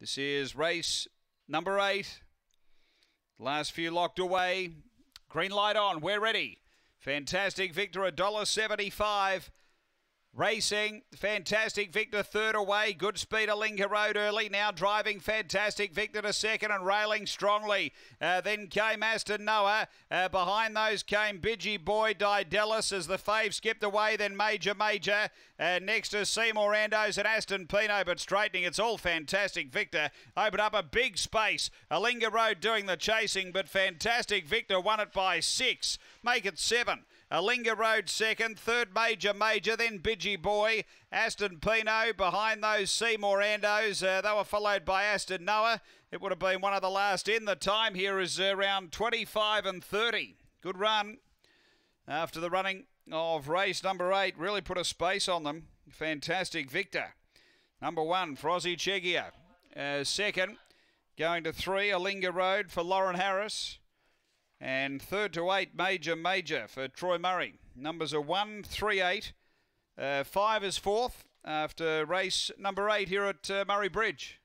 This is race number eight. Last few locked away. Green light on. We're ready. Fantastic Victor, $1.75. Racing, fantastic Victor third away. Good speed Alinka Road early. Now driving fantastic Victor to second and railing strongly. Uh, then came Aston Noah. Uh, behind those came Bidgie Boy Didellis as the fave skipped away. Then Major Major. Uh, next to Seymour Andos and Aston Pino, but straightening. It's all fantastic Victor. Opened up a big space. Alinga Road doing the chasing, but fantastic Victor won it by six. Make it seven. Alinga Road second, third Major Major, then Bidgie Boy, Aston Pino behind those Seymour Andos. Uh, they were followed by Aston Noah. It would have been one of the last in. The time here is around uh, 25 and 30. Good run after the running of race number eight. Really put a space on them. Fantastic Victor. Number one, Frozzy Chegia. Uh, second, going to three, Alinga Road for Lauren Harris. And third to eight, Major Major for Troy Murray. Numbers are one, three, eight. Uh, five is fourth after race number eight here at uh, Murray Bridge.